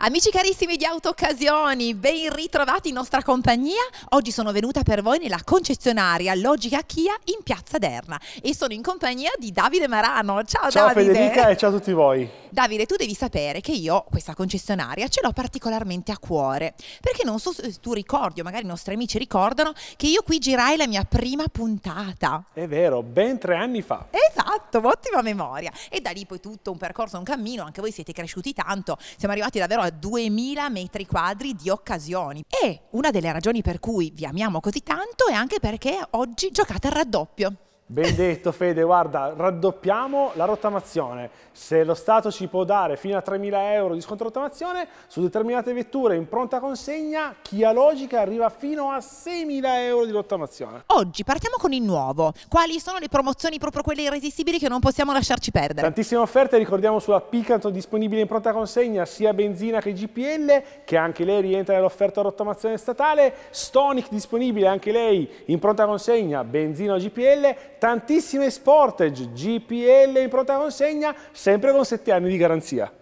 Amici carissimi di Autoccasioni, ben ritrovati in nostra compagnia. Oggi sono venuta per voi nella concessionaria Logica Kia in Piazza Derna e sono in compagnia di Davide Marano. Ciao, ciao Davide. Ciao Federica e ciao a tutti voi. Davide, tu devi sapere che io questa concessionaria ce l'ho particolarmente a cuore, perché non so se tu ricordi o magari i nostri amici ricordano che io qui girai la mia prima puntata. È vero, ben tre anni fa. Esatto, ottima memoria. E da lì poi tutto un percorso, un cammino, anche voi siete cresciuti tanto, siamo arrivati davvero a 2000 metri quadri di occasioni. E una delle ragioni per cui vi amiamo così tanto è anche perché oggi giocate al raddoppio. Ben detto Fede, guarda, raddoppiamo la rottamazione. Se lo Stato ci può dare fino a 3.000 euro di sconto rottamazione, su determinate vetture in pronta consegna, chi Kia Logica arriva fino a 6.000 euro di rottamazione. Oggi partiamo con il nuovo. Quali sono le promozioni, proprio quelle irresistibili, che non possiamo lasciarci perdere? Tantissime offerte, ricordiamo sulla Picanto disponibile in pronta consegna, sia benzina che GPL, che anche lei rientra nell'offerta rottamazione statale. Stonic disponibile anche lei in pronta consegna, benzina o GPL tantissime Sportage, GPL in pronta consegna, sempre con 7 anni di garanzia.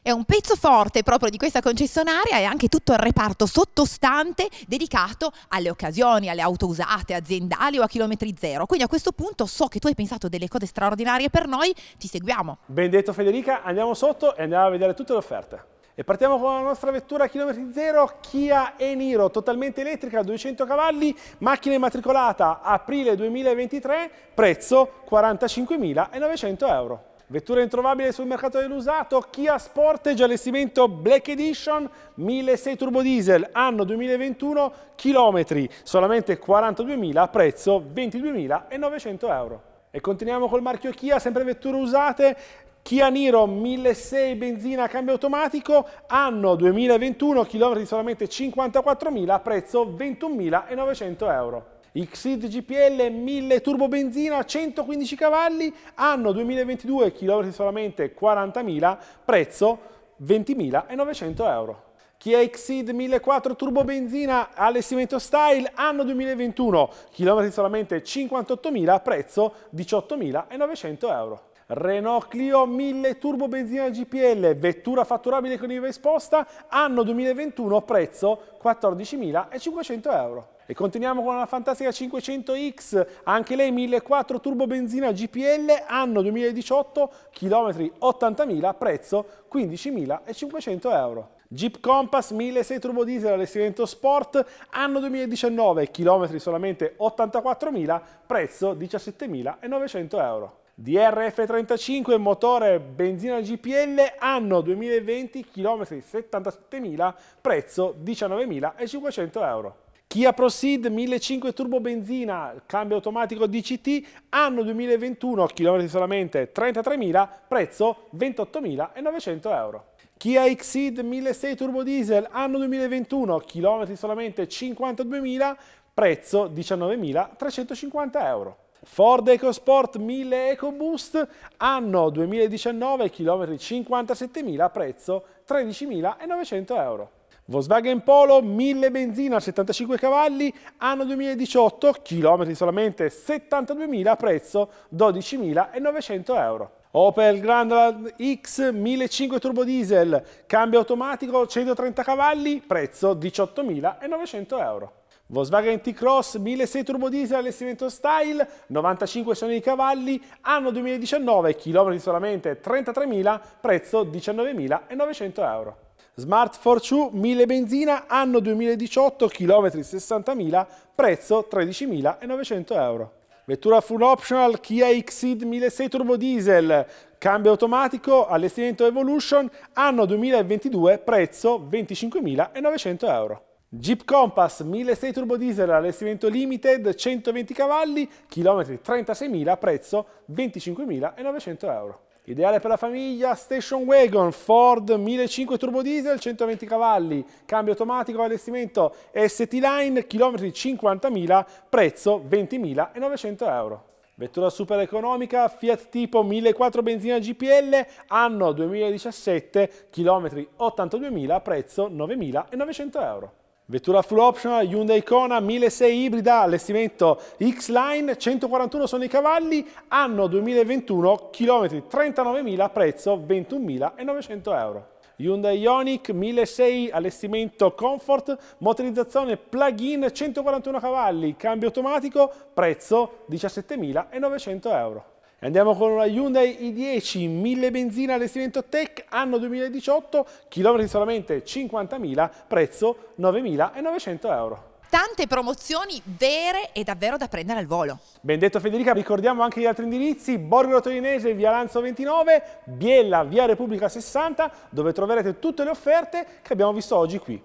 È un pezzo forte proprio di questa concessionaria e anche tutto il reparto sottostante dedicato alle occasioni, alle auto usate, aziendali o a chilometri zero. Quindi a questo punto so che tu hai pensato delle cose straordinarie per noi, ti seguiamo. Ben detto Federica, andiamo sotto e andiamo a vedere tutte le offerte. E partiamo con la nostra vettura a chilometri zero Kia E-Niro, totalmente elettrica, 200 cavalli, macchina immatricolata aprile 2023, prezzo 45.900 euro. Vettura introvabile sul mercato dell'usato, Kia Sportage allestimento Black Edition, 1.600 turbo diesel, anno 2021, chilometri, solamente 42.000, prezzo 22.900 euro. E continuiamo col marchio Kia, sempre vetture usate, Kia Niro 1.600 benzina cambio automatico, anno 2021, chilometri solamente 54.000, prezzo 21.900 euro. Xid GPL 1000 turbo benzina 115 cavalli, anno 2022, chilometri solamente 40.000, prezzo 20.900 euro. Kia Exceed 1004 turbo benzina allestimento style anno 2021, chilometri solamente 58.000, prezzo 18.900 euro. Renault Clio 1000 turbo benzina GPL, vettura fatturabile con IVA esposta, anno 2021, prezzo 14.500 euro. E continuiamo con la fantastica 500X, anche lei 1.400 turbo benzina GPL, anno 2018, chilometri 80.000, prezzo 15.500 euro. Jeep Compass 1.600 turbo diesel allestimento sport, anno 2019, chilometri solamente 84.000, prezzo 17.900 euro. DRF35 motore benzina GPL anno 2020 chilometri 77.000 prezzo 19.500 euro. Kia ProSeed 1.500 turbo benzina cambio automatico DCT anno 2021 chilometri solamente 33.000 prezzo 28.900 euro. Kia Exceed 1.6 turbo diesel anno 2021 chilometri solamente 52.000 prezzo 19.350 euro. Ford EcoSport 1000 EcoBoost, anno 2019, km 57.000, prezzo 13.900 euro. Volkswagen Polo 1000 benzina 75 cavalli, anno 2018, chilometri solamente 72.000, prezzo 12.900 euro. Opel Grandland X 1500 turbo diesel, cambio automatico 130 cavalli, prezzo 18.900 euro. Volkswagen T-Cross 1.6 turbo diesel allestimento style, 95 sono i cavalli, anno 2019, chilometri solamente 33.000, prezzo 19.900 euro. Smart 4 1000 benzina, anno 2018, chilometri 60.000, prezzo 13.900 euro. Vettura full optional Kia Xceed 1.6 turbo diesel, cambio automatico, allestimento Evolution, anno 2022, prezzo 25.900 euro. Jeep Compass 1.6 turbo diesel allestimento limited 120 cavalli, chilometri 36.000, prezzo 25.900 euro. Ideale per la famiglia, station wagon Ford 1500 turbo diesel 120 cavalli, cambio automatico allestimento ST Line, chilometri 50.000, prezzo 20.900 euro. Vettura super economica, Fiat tipo 1.400 benzina GPL, anno 2017, chilometri 82.000, prezzo 9.900 euro. Vettura full optional, Hyundai Kona 1600 ibrida, allestimento X-Line, 141 sono i cavalli, anno 2021, chilometri 39.000, prezzo 21.900 euro. Hyundai Ioniq 1600, allestimento Comfort, motorizzazione plug-in 141 cavalli, cambio automatico, prezzo 17.900 euro. Andiamo con una Hyundai i10 1000 benzina allestimento tech anno 2018, chilometri solamente 50.000, prezzo 9.900 euro. Tante promozioni vere e davvero da prendere al volo. Ben detto Federica, ricordiamo anche gli altri indirizzi, Borgo Torinese, via Lanzo 29, Biella, via Repubblica 60, dove troverete tutte le offerte che abbiamo visto oggi qui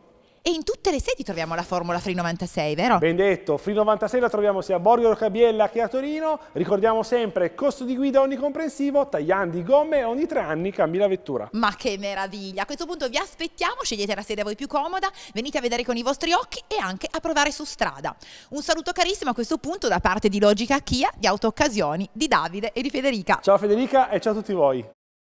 e in tutte le sedi troviamo la formula Free 96, vero? Ben detto, Free 96 la troviamo sia a Borgo Rocabiella che a Torino, ricordiamo sempre costo di guida onnicomprensivo, tagliandi gomme ogni tre anni cambi la vettura. Ma che meraviglia, a questo punto vi aspettiamo, scegliete la sede a voi più comoda, venite a vedere con i vostri occhi e anche a provare su strada. Un saluto carissimo a questo punto da parte di Logica Kia, di Auto Occasioni, di Davide e di Federica. Ciao Federica e ciao a tutti voi.